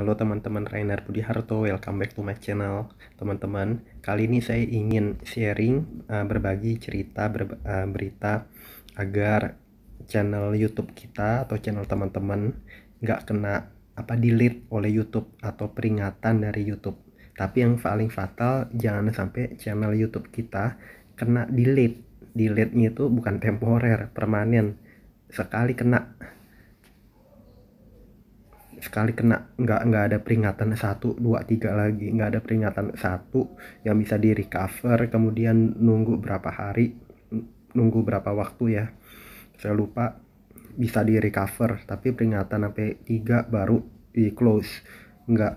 Halo teman-teman, Rainer Budi Harto, welcome back to my channel. Teman-teman, kali ini saya ingin sharing, uh, berbagi cerita, ber, uh, eh, berita agar channel YouTube kita atau channel teman-teman nggak kena apa delete oleh YouTube atau peringatan dari YouTube. Tapi yang paling fatal, jangan sampai channel YouTube kita kena delete. Delete-nya itu bukan temporer, permanen. Sekali kena sekali kena nggak nggak ada peringatan satu dua tiga lagi nggak ada peringatan satu yang bisa di recover kemudian nunggu berapa hari nunggu berapa waktu ya saya lupa bisa di recover tapi peringatan sampai tiga baru di close nggak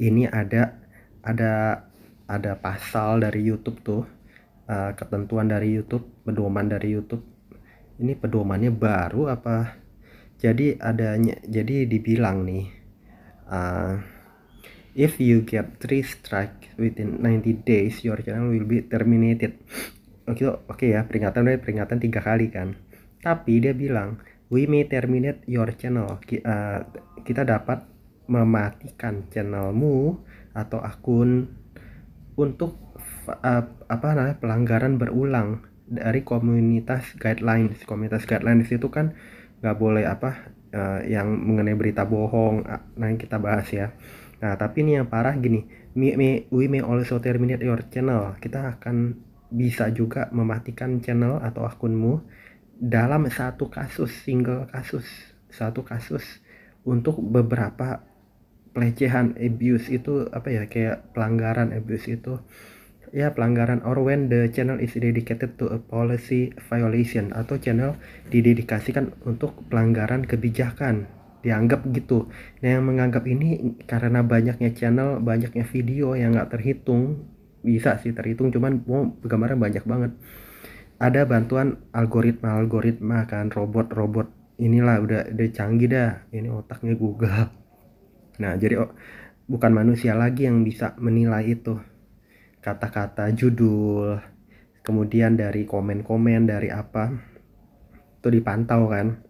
ini ada ada ada pasal dari YouTube tuh eh, ketentuan dari YouTube pedoman dari YouTube ini pedomannya baru apa jadi adanya jadi dibilang nih uh, if you get three strike within 90 days your channel will be terminated oh, gitu. oke okay, oke okay ya peringatan dari peringatan tiga kali kan tapi dia bilang we may terminate your channel uh, kita dapat mematikan channelmu atau akun untuk uh, apa namanya pelanggaran berulang dari komunitas guidelines komunitas guidelines itu kan nggak boleh apa uh, yang mengenai berita bohong ah, nanti kita bahas ya nah tapi ini yang parah gini we may, we may also terminate your channel kita akan bisa juga mematikan channel atau akunmu dalam satu kasus single kasus satu kasus untuk beberapa pelecehan abuse itu apa ya kayak pelanggaran abuse itu ya pelanggaran or when the channel is dedicated to a policy violation atau channel didedikasikan untuk pelanggaran kebijakan dianggap gitu nah yang menganggap ini karena banyaknya channel banyaknya video yang nggak terhitung bisa sih terhitung cuman wow, gambaran banyak banget ada bantuan algoritma algoritma kan robot robot inilah udah udah canggih dah ini otaknya Google nah jadi oh, bukan manusia lagi yang bisa menilai itu kata-kata judul kemudian dari komen-komen dari apa itu dipantau kan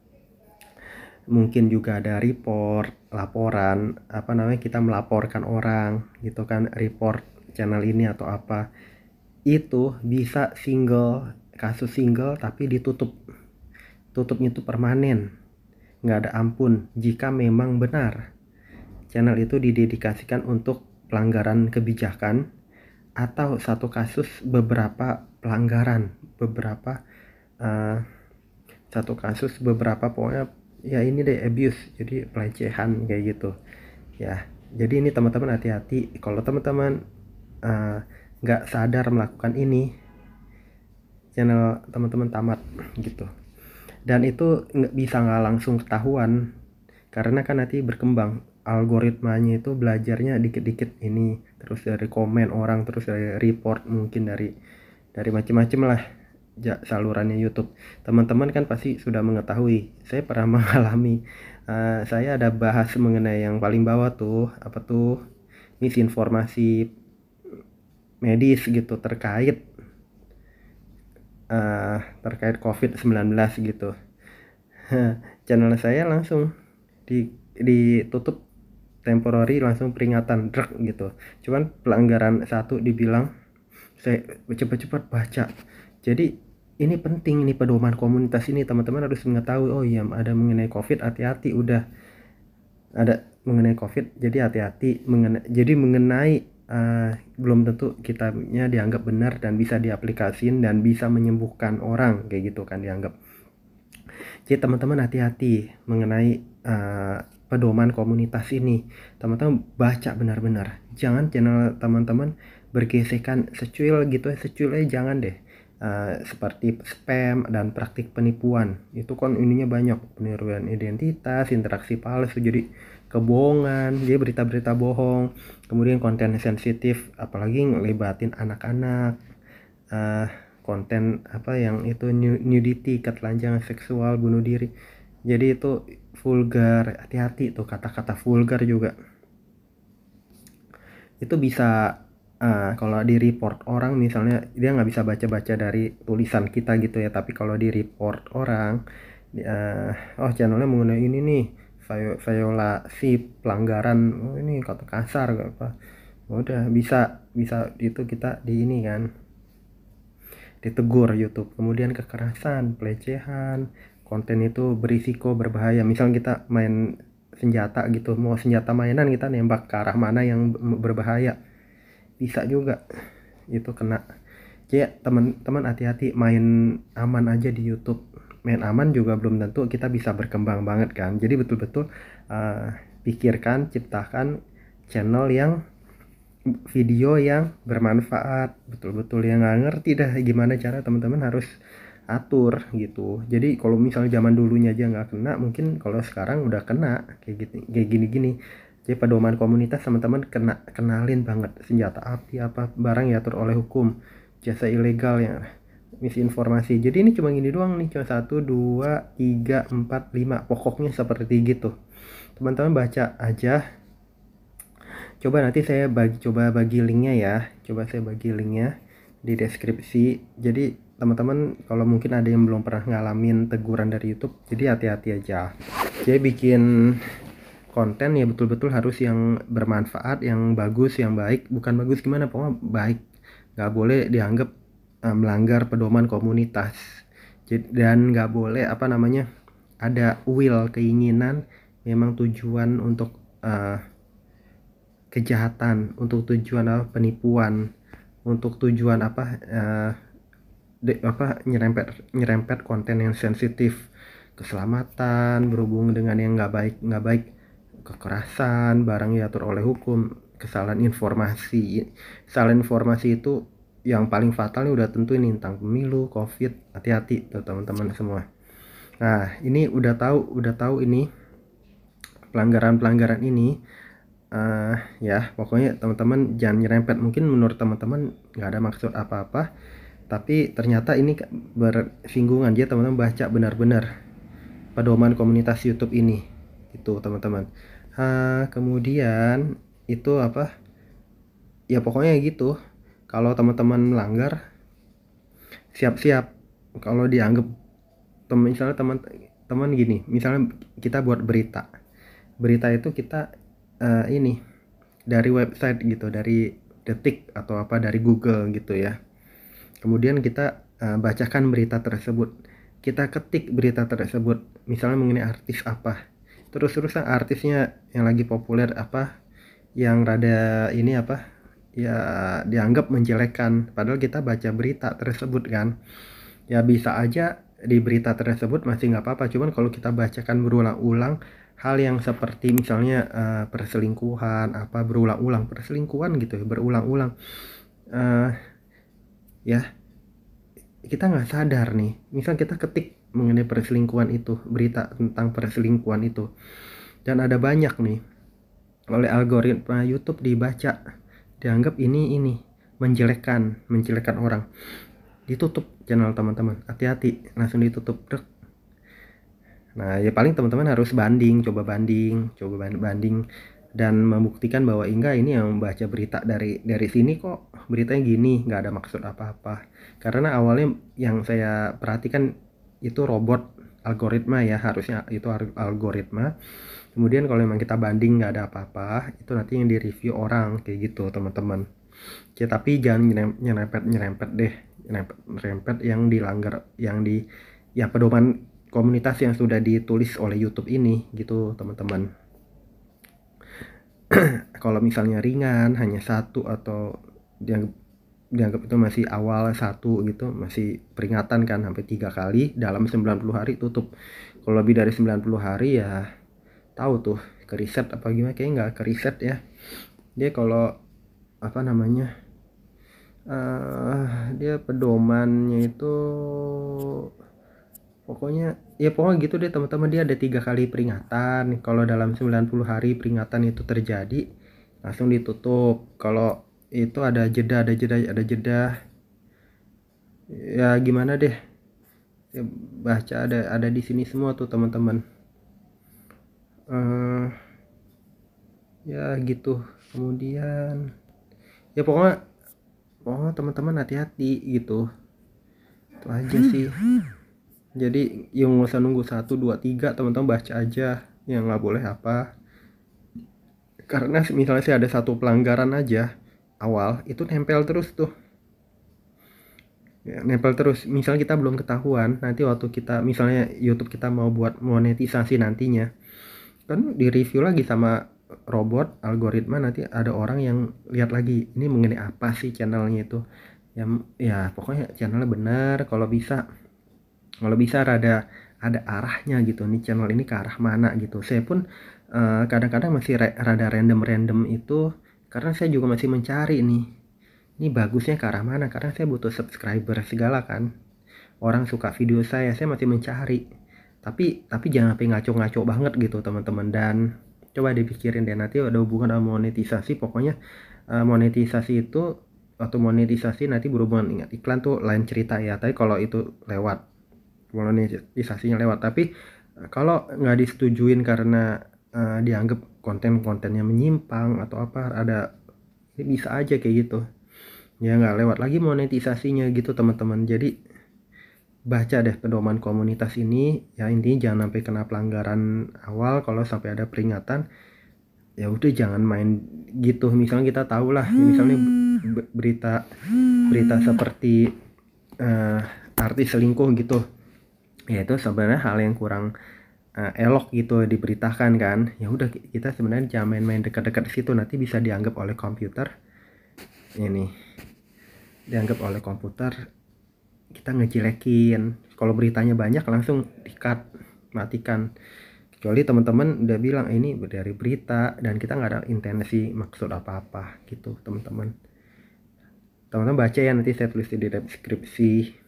mungkin juga ada report laporan apa namanya kita melaporkan orang gitu kan report channel ini atau apa itu bisa single kasus single tapi ditutup tutupnya itu permanen nggak ada ampun jika memang benar channel itu didedikasikan untuk pelanggaran kebijakan atau satu kasus beberapa pelanggaran beberapa uh, satu kasus beberapa pokoknya ya ini deh abuse jadi pelecehan kayak gitu ya jadi ini teman-teman hati-hati kalau teman-teman eh, nggak uh, sadar melakukan ini channel teman-teman tamat gitu dan itu nggak bisa nggak langsung ketahuan karena kan nanti berkembang algoritmanya itu belajarnya dikit-dikit ini terus dari ya komen orang terus dari ya report mungkin dari dari macam-macam lah ya, salurannya YouTube teman-teman kan pasti sudah mengetahui saya pernah mengalami uh, saya ada bahas mengenai yang paling bawah tuh apa tuh misinformasi medis gitu terkait uh, terkait COVID-19 gitu channel saya langsung di ditutup temporary langsung peringatan drag gitu cuman pelanggaran satu dibilang saya cepat-cepat baca jadi ini penting ini pedoman komunitas ini teman-teman harus mengetahui oh iya ada mengenai covid hati-hati udah ada mengenai covid jadi hati-hati mengenai jadi mengenai uh, belum tentu kitabnya dianggap benar dan bisa diaplikasiin dan bisa menyembuhkan orang kayak gitu kan dianggap jadi teman-teman hati-hati mengenai uh, pedoman komunitas ini. Teman-teman baca benar-benar. Jangan channel teman-teman bergesekan secuil gitu, secuilnya jangan deh. Uh, seperti spam dan praktik penipuan itu kan ininya banyak peniruan identitas interaksi palsu jadi kebohongan dia berita-berita bohong kemudian konten sensitif apalagi ngelibatin anak-anak uh, konten apa yang itu nudity ketelanjangan seksual bunuh diri jadi itu vulgar hati-hati tuh kata-kata vulgar juga itu bisa uh, kalau di report orang misalnya dia nggak bisa baca-baca dari tulisan kita gitu ya tapi kalau di report orang uh, oh channelnya menggunakan ini nih Viola si pelanggaran oh ini kata kasar gak apa udah bisa bisa itu kita di ini kan ditegur YouTube kemudian kekerasan pelecehan konten itu berisiko berbahaya misal kita main senjata gitu mau senjata mainan kita nembak ke arah mana yang berbahaya bisa juga itu kena jadi teman-teman hati-hati main aman aja di YouTube main aman juga belum tentu kita bisa berkembang banget kan jadi betul-betul uh, pikirkan ciptakan channel yang video yang bermanfaat betul-betul yang nggak ngerti dah gimana cara teman-teman harus atur gitu jadi kalau misalnya zaman dulunya aja nggak kena mungkin kalau sekarang udah kena kayak gitu kayak gini gini jadi pedoman komunitas teman-teman kena kenalin banget senjata api apa barang diatur oleh hukum jasa ilegal yang misinformasi jadi ini cuma gini doang nih cuma satu dua tiga empat lima pokoknya seperti gitu teman-teman baca aja coba nanti saya bagi coba bagi linknya ya coba saya bagi linknya di deskripsi jadi teman-teman kalau mungkin ada yang belum pernah ngalamin teguran dari YouTube jadi hati-hati aja jadi bikin konten ya betul-betul harus yang bermanfaat yang bagus yang baik bukan bagus gimana pokoknya baik nggak boleh dianggap eh, melanggar pedoman komunitas dan nggak boleh apa namanya ada will keinginan memang tujuan untuk uh, kejahatan untuk tujuan apa penipuan untuk tujuan apa uh, de, apa nyerempet nyerempet konten yang sensitif keselamatan berhubung dengan yang nggak baik nggak baik kekerasan barang diatur oleh hukum kesalahan informasi kesalahan informasi itu yang paling fatal fatalnya udah tentu ini tentang pemilu covid hati-hati tuh teman-teman semua nah ini udah tahu udah tahu ini pelanggaran pelanggaran ini uh, ya pokoknya teman-teman jangan nyerempet mungkin menurut teman-teman nggak ada maksud apa-apa tapi ternyata ini bersinggungan dia teman-teman baca benar-benar pedoman komunitas YouTube ini itu teman-teman ha, ah, kemudian itu apa ya pokoknya gitu kalau teman-teman melanggar siap-siap kalau dianggap teman misalnya teman teman gini misalnya kita buat berita berita itu kita uh, ini dari website gitu dari detik atau apa dari Google gitu ya Kemudian kita uh, bacakan berita tersebut. Kita ketik berita tersebut, misalnya mengenai artis apa. Terus terusan artisnya yang lagi populer apa, yang rada ini apa, ya dianggap menjelekkan. Padahal kita baca berita tersebut kan. Ya bisa aja di berita tersebut masih nggak apa-apa. Cuman kalau kita bacakan berulang-ulang hal yang seperti misalnya uh, perselingkuhan apa berulang-ulang perselingkuhan gitu ya berulang-ulang uh, ya kita nggak sadar nih misal kita ketik mengenai perselingkuhan itu berita tentang perselingkuhan itu dan ada banyak nih oleh algoritma YouTube dibaca dianggap ini ini menjelekkan menjelekkan orang ditutup channel teman-teman hati-hati langsung ditutup Dek. nah ya paling teman-teman harus banding coba banding coba banding dan membuktikan bahwa Inga ini yang membaca berita dari dari sini kok beritanya gini nggak ada maksud apa-apa karena awalnya yang saya perhatikan itu robot algoritma ya harusnya itu algoritma kemudian kalau memang kita banding nggak ada apa-apa itu nanti yang direview orang kayak gitu teman-teman ya tapi jangan nyerempet nyerempet deh nyerempet, nyerempet yang dilanggar yang di ya pedoman komunitas yang sudah ditulis oleh YouTube ini gitu teman-teman kalau misalnya ringan hanya satu atau dianggap dianggap itu masih awal satu gitu masih peringatan kan sampai tiga kali dalam 90 hari tutup kalau lebih dari 90 hari ya tahu tuh ke riset apa gimana kayak nggak ke riset ya dia kalau apa namanya uh, dia pedomannya itu pokoknya ya pokoknya gitu deh teman-teman dia ada tiga kali peringatan kalau dalam 90 hari peringatan itu terjadi langsung ditutup kalau itu ada jeda ada jeda ada jeda ya gimana deh ya, baca ada ada di sini semua tuh teman-teman uh, ya gitu kemudian ya pokoknya pokoknya teman-teman hati-hati gitu itu aja sih jadi yang nggak usah nunggu satu dua tiga teman-teman baca aja yang nggak boleh apa karena misalnya sih ada satu pelanggaran aja awal itu nempel terus tuh ya, nempel terus misalnya kita belum ketahuan nanti waktu kita misalnya YouTube kita mau buat monetisasi nantinya kan di review lagi sama robot algoritma nanti ada orang yang lihat lagi ini mengenai apa sih channelnya itu ya ya pokoknya channelnya benar kalau bisa kalau bisa rada ada arahnya gitu nih channel ini ke arah mana gitu saya pun eh, kadang-kadang uh, masih rada random-random itu karena saya juga masih mencari nih ini bagusnya ke arah mana karena saya butuh subscriber segala kan orang suka video saya saya masih mencari tapi tapi jangan sampai ngaco-ngaco banget gitu teman-teman dan coba dipikirin deh nanti ada hubungan sama monetisasi pokoknya eh, monetisasi itu atau monetisasi nanti berhubungan ingat iklan tuh lain cerita ya tapi kalau itu lewat Monetisasinya lewat tapi eh, kalau nggak disetujuin karena uh, dianggap konten-kontennya menyimpang atau apa ada ya bisa aja kayak gitu ya nggak lewat lagi monetisasinya gitu teman-teman jadi baca deh pedoman komunitas ini ya intinya jangan sampai kena pelanggaran awal kalau sampai ada peringatan ya udah jangan main gitu misalnya kita tahu lah ya misalnya hmm. berita berita seperti uh, artis selingkuh gitu ya itu sebenarnya hal yang kurang uh, elok gitu diberitakan kan ya udah kita sebenarnya jangan main-main dekat-dekat situ nanti bisa dianggap oleh komputer ini dianggap oleh komputer kita ngejelekin kalau beritanya banyak langsung di cut matikan kecuali teman-teman udah bilang ini dari berita dan kita nggak ada intensi maksud apa-apa gitu teman-teman teman-teman baca ya nanti saya tulis di deskripsi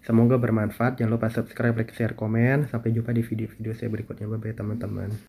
Semoga bermanfaat. Jangan lupa subscribe, like, share, komen. Sampai jumpa di video-video saya berikutnya. Bye-bye teman-teman.